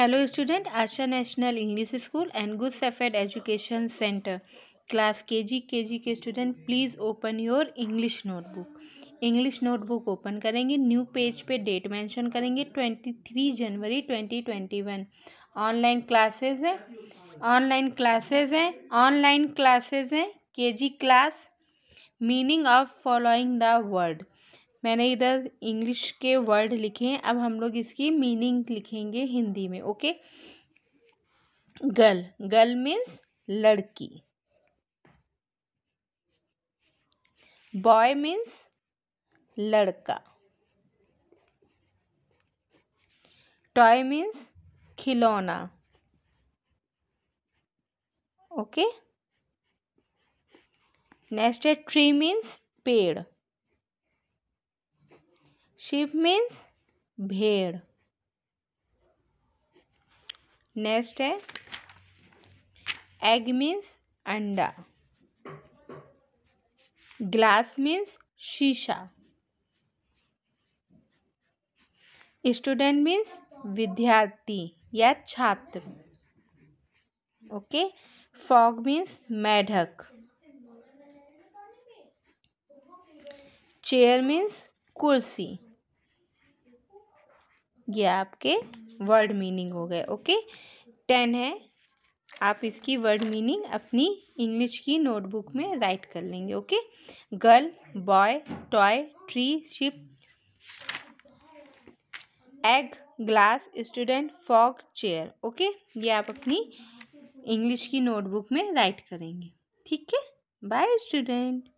hello student Asha National English School and Good Shepherd Education Centre class KG KG के student please open your English notebook English notebook open करेंगे new page पे date mention करेंगे twenty three January twenty twenty one online classes हैं online classes हैं online classes हैं K G class meaning of following the word मैंने इधर English के word लिखे हैं अब हम लोग इसकी मीनिंग लिखेंगे हिंदी में ओके गर्ल गर्ल मीन्स लड़की बॉय मीन्स लड़का टॉय मीन्स खिलौना ओके नेक्स्ट है ट्री मीन्स पेड़ शिव मीन्स भेड़ नेक्स्ट है एग मीन्स अंडा ग्लास मीन्स शीशा स्टूडेंट मीन्स विद्यार्थी या छात्र ओके फॉग मीन्स मैढ़ चेयर मीन्स कुर्सी ये आपके वर्ड मीनिंग हो गए ओके टेन है आप इसकी वर्ड मीनिंग अपनी इंग्लिश की नोटबुक में राइट कर लेंगे okay girl boy toy tree sheep egg glass student frog chair okay ये आप अपनी इंग्लिश की नोटबुक में राइट करेंगे ठीक है बाय स्टूडेंट